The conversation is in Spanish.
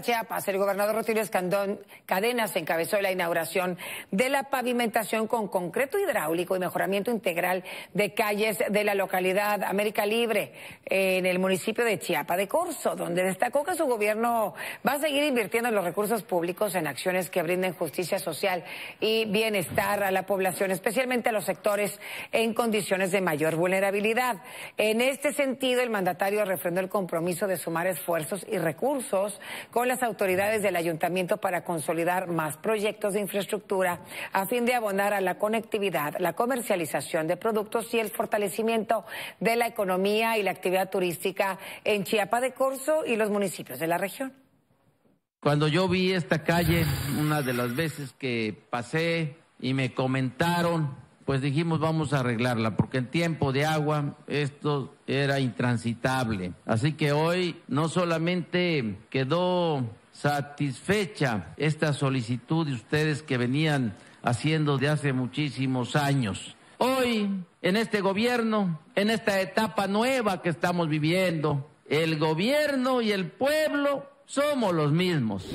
Chiapas. El gobernador Rodríguez Escandón Cadenas encabezó la inauguración de la pavimentación con concreto hidráulico y mejoramiento integral de calles de la localidad América Libre en el municipio de Chiapa de Corso, donde destacó que su gobierno va a seguir invirtiendo los recursos públicos en acciones que brinden justicia social y bienestar a la población, especialmente a los sectores en condiciones de mayor vulnerabilidad. En este sentido, el mandatario refrendó el compromiso de sumar esfuerzos y recursos con las autoridades del ayuntamiento para consolidar más proyectos de infraestructura a fin de abonar a la conectividad, la comercialización de productos y el fortalecimiento de la economía y la actividad turística en Chiapa de Corzo y los municipios de la región. Cuando yo vi esta calle, una de las veces que pasé y me comentaron pues dijimos vamos a arreglarla, porque en tiempo de agua esto era intransitable. Así que hoy no solamente quedó satisfecha esta solicitud de ustedes que venían haciendo de hace muchísimos años. Hoy, en este gobierno, en esta etapa nueva que estamos viviendo, el gobierno y el pueblo somos los mismos.